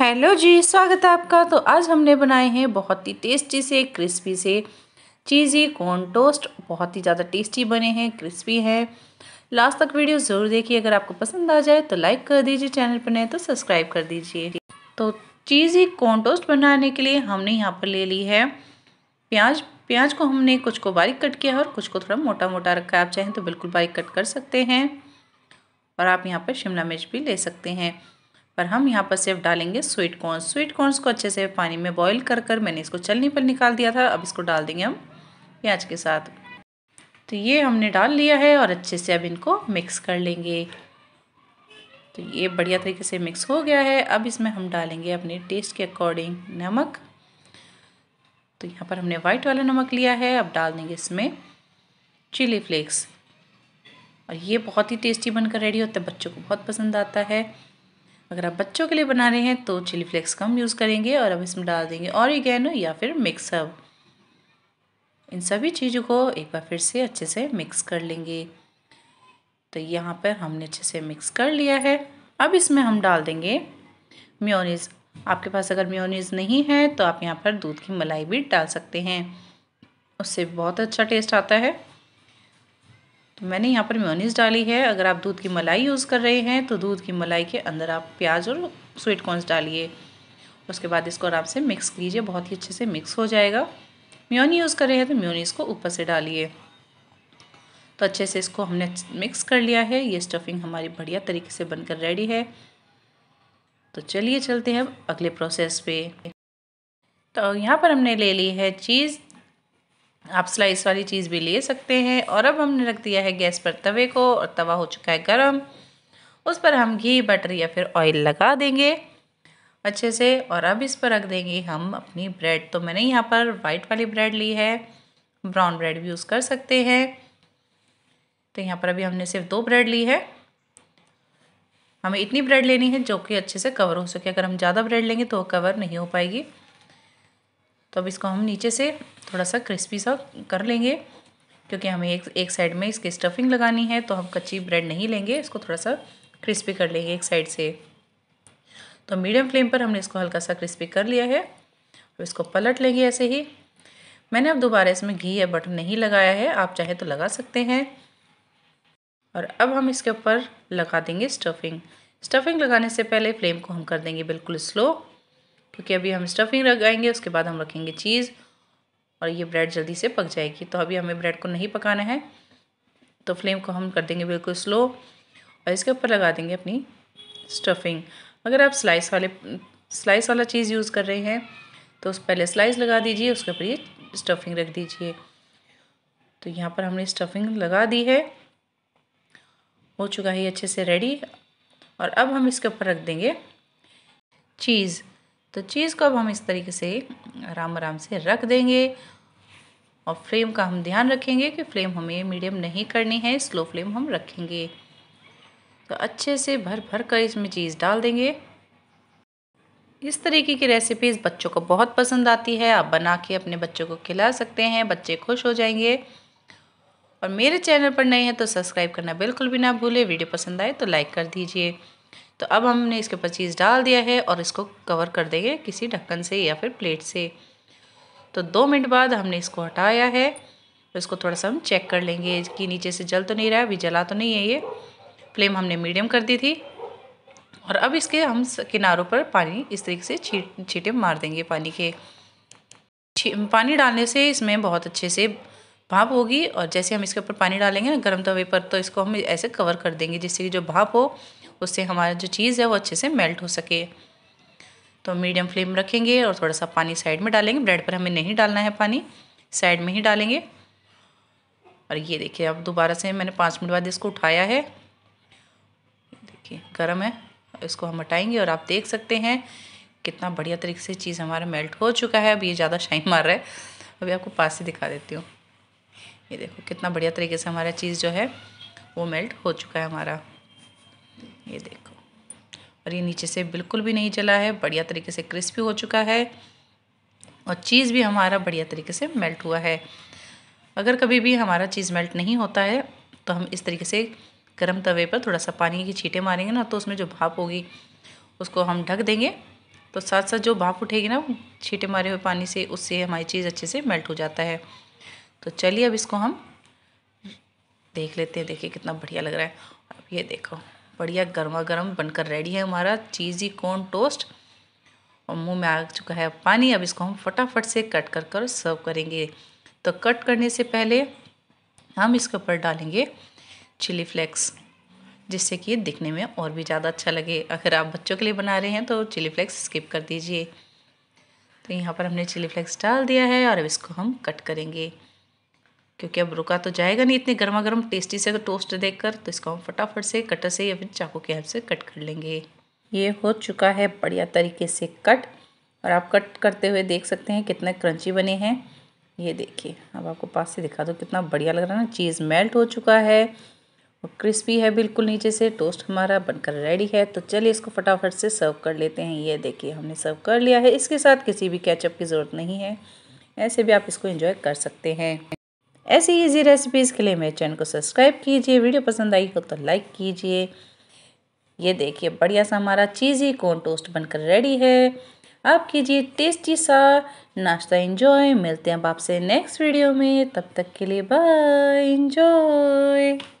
hello जी स्वागत है आपका तो आज हमने बनाए हैं बहुत ही टेस्टी से क्रिस्पी से चीज़ी कॉर्न टोस्ट बहुत ही ज़्यादा टेस्टी बने हैं क्रिस्पी हैं लास्ट तक वीडियो ज़रूर देखिए अगर आपको पसंद आ जाए तो लाइक कर दीजिए चैनल पर नए तो सब्सक्राइब कर दीजिए तो चीज़ी कॉर्न टोस्ट बनाने के लिए हमने यहाँ पर ले ली है प्याज प्याज को हमने कुछ को बारीक कट किया है और कुछ को थोड़ा मोटा मोटा रखा है आप चाहें तो बिल्कुल बारीक कट कर सकते हैं और आप यहाँ पर शिमला मिर्च भी ले सकते हैं पर हम यहाँ पर सिर्फ डालेंगे स्वीट कॉर्न स्वीट कॉर्नस को अच्छे से पानी में बॉईल कर कर मैंने इसको चलनी पर निकाल दिया था अब इसको डाल देंगे हम प्याज के साथ तो ये हमने डाल लिया है और अच्छे से अब इनको मिक्स कर लेंगे तो ये बढ़िया तरीके से मिक्स हो गया है अब इसमें हम डालेंगे अपने टेस्ट के अकॉर्डिंग नमक तो यहाँ पर हमने वाइट वाला नमक लिया है अब डाल देंगे इसमें चिली फ्लेक्स और ये बहुत ही टेस्टी बनकर रेडी होता है बच्चों को बहुत पसंद आता है अगर आप बच्चों के लिए बना रहे हैं तो चिली फ्लेक्स कम यूज़ करेंगे और अब इसमें डाल देंगे और ऑरिगेनो या फिर मिक्सअप इन सभी चीज़ों को एक बार फिर से अच्छे से मिक्स कर लेंगे तो यहाँ पर हमने अच्छे से मिक्स कर लिया है अब इसमें हम डाल देंगे म्योनीस आपके पास अगर म्योनीस नहीं है तो आप यहाँ पर दूध की मलाई भी डाल सकते हैं उससे बहुत अच्छा टेस्ट आता है तो मैंने यहाँ पर मेयोनीज डाली है अगर आप दूध की मलाई यूज़ कर रहे हैं तो दूध की मलाई के अंदर आप प्याज और स्वीट कॉर्नस डालिए उसके बाद इसको आराम से मिक्स कीजिए बहुत ही अच्छे से मिक्स हो जाएगा म्योनी यूज़ कर रहे हैं तो म्योनीस को ऊपर से डालिए तो अच्छे से इसको हमने मिक्स कर लिया है ये स्टफिंग हमारी बढ़िया तरीके से बनकर रेडी है तो चलिए चलते हैं अगले प्रोसेस पे तो यहाँ पर हमने ले ली है चीज़ आप स्लाइस वाली चीज़ भी ले सकते हैं और अब हमने रख दिया है गैस पर तवे को और तवा हो चुका है गर्म उस पर हम घी बटर या फिर ऑयल लगा देंगे अच्छे से और अब इस पर रख देंगे हम अपनी ब्रेड तो मैंने यहाँ पर वाइट वाली ब्रेड ली है ब्राउन ब्रेड भी यूज़ कर सकते हैं तो यहाँ पर अभी हमने सिर्फ दो ब्रेड ली है हमें इतनी ब्रेड लेनी है जो कि अच्छे से कवर हो सके अगर हम ज़्यादा ब्रेड लेंगे तो कवर नहीं हो पाएगी तो अब इसको हम नीचे से थोड़ा सा क्रिस्पी सा कर लेंगे क्योंकि हमें एक एक साइड में इसकी स्टफिंग लगानी है तो हम कच्ची ब्रेड नहीं लेंगे इसको थोड़ा सा क्रिस्पी कर लेंगे एक साइड से तो मीडियम फ्लेम पर हमने इसको हल्का सा क्रिस्पी कर लिया है अब इसको पलट लेंगे ऐसे ही मैंने अब दोबारा इसमें घी या बटर नहीं लगाया है आप चाहे तो लगा सकते हैं और अब हम इसके ऊपर लगा देंगे स्टफिंग स्टफिंग लगाने से पहले फ्लेम को हम कर देंगे बिल्कुल स्लो क्योंकि अभी हम स्टफिंग लगाएंगे उसके बाद हम रखेंगे चीज़ और ये ब्रेड जल्दी से पक जाएगी तो अभी हमें ब्रेड को नहीं पकाना है तो फ्लेम को हम कर देंगे बिल्कुल स्लो और इसके ऊपर लगा देंगे अपनी स्टफिंग अगर आप स्लाइस वाले स्लाइस वाला चीज़ यूज़ कर रहे हैं तो उस पहले स्लाइस लगा दीजिए उसके ऊपर ये स्टफिंग रख दीजिए तो यहाँ पर हमने स्टफिंग लगा दी है हो चुका है अच्छे से रेडी और अब हम इसके ऊपर रख देंगे चीज़ तो चीज़ को अब हम इस तरीके से आराम आराम से रख देंगे और फ्लेम का हम ध्यान रखेंगे कि फ्लेम हमें मीडियम नहीं करनी है स्लो फ्लेम हम रखेंगे तो अच्छे से भर भर कर इसमें चीज़ डाल देंगे इस तरीके की रेसिपीज़ बच्चों को बहुत पसंद आती है आप बना के अपने बच्चों को खिला सकते हैं बच्चे खुश हो जाएंगे और मेरे चैनल पर नए हैं तो सब्सक्राइब करना बिल्कुल भी ना भूलें वीडियो पसंद आए तो लाइक कर दीजिए तो अब हमने इसके ऊपर चीज़ डाल दिया है और इसको कवर कर देंगे किसी ढक्कन से या फिर प्लेट से तो दो मिनट बाद हमने इसको हटाया है तो इसको थोड़ा सा हम चेक कर लेंगे कि नीचे से जल तो नहीं रहा अभी जला तो नहीं है ये फ्लेम हमने मीडियम कर दी थी और अब इसके हम किनारों पर पानी इस तरीके से छीट छीटे मार देंगे पानी के पानी डालने से इसमें बहुत अच्छे से भाप होगी और जैसे हम इसके ऊपर पानी डालेंगे ना गर्म तवे पर तो इसको हम ऐसे कवर कर देंगे जिससे कि जो भाप हो उससे हमारा जो चीज़ है वो अच्छे से मेल्ट हो सके तो मीडियम फ्लेम रखेंगे और थोड़ा सा पानी साइड में डालेंगे ब्रेड पर हमें नहीं डालना है पानी साइड में ही डालेंगे और ये देखिए अब दोबारा से मैंने पाँच मिनट बाद इसको उठाया है देखिए गर्म है इसको हम हटाएंगे और आप देख सकते हैं कितना बढ़िया तरीके से चीज़ हमारा मेल्ट हो चुका है अब ये ज़्यादा शाइन मार रहा है अभी आपको पास से दिखा देती हूँ ये देखो कितना बढ़िया तरीके से हमारा चीज़ जो है वो मेल्ट हो चुका है हमारा ये देखो और ये नीचे से बिल्कुल भी नहीं जला है बढ़िया तरीके से क्रिस्पी हो चुका है और चीज़ भी हमारा बढ़िया तरीके से मेल्ट हुआ है अगर कभी भी हमारा चीज़ मेल्ट नहीं होता है तो हम इस तरीके से गर्म तवे पर थोड़ा सा पानी की छीटे मारेंगे ना तो उसमें जो भाप होगी उसको हम ढक देंगे तो साथ साथ जो भाप उठेगी ना छीटे मारे हुए पानी से उससे हमारी चीज़ अच्छे से मेल्ट हो जाता है तो चलिए अब इसको हम देख लेते हैं देखिए कितना बढ़िया लग रहा है अब ये देखो बढ़िया गर्मा गर्म बनकर रेडी है हमारा चीज़ी कॉर्न टोस्ट और मुंह में आ चुका है पानी अब इसको हम फटाफट से कट कर कर सर्व करेंगे तो कट करने से पहले हम इसके ऊपर डालेंगे चिली फ्लेक्स जिससे कि दिखने में और भी ज़्यादा अच्छा लगे अगर आप बच्चों के लिए बना रहे हैं तो चिली फ्लेक्स स्किप कर दीजिए तो यहाँ पर हमने चिली फ्लेक्स डाल दिया है और अब इसको हम कट करेंगे क्योंकि अब रुका तो जाएगा नहीं इतने गर्मा गर्म टेस्टी से अगर टोस्ट देखकर तो इसको हम फटाफट से कटर से या फिर चाकू की हेल्प से कट कर लेंगे ये हो चुका है बढ़िया तरीके से कट और आप कट करते हुए देख सकते हैं कितने क्रंची बने हैं ये देखिए अब आपको पास से दिखा दो कितना बढ़िया लग रहा है ना चीज़ मेल्ट हो चुका है और क्रिस्पी है बिल्कुल नीचे से टोस्ट हमारा बनकर रेडी है तो चलिए इसको फटाफट से सर्व कर लेते हैं ये देखिए हमने सर्व कर लिया है इसके साथ किसी भी कैचअप की ज़रूरत नहीं है ऐसे भी आप इसको इन्जॉय कर सकते हैं ऐसी ईजी रेसिपीज़ के लिए मेरे चैनल को सब्सक्राइब कीजिए वीडियो पसंद आई हो तो लाइक कीजिए ये देखिए बढ़िया सा हमारा चीज़ी कॉर्न टोस्ट बनकर रेडी है आप कीजिए टेस्टी सा नाश्ता इंजॉय मिलते हैं अब आपसे नेक्स्ट वीडियो में तब तक के लिए बाय इंजॉय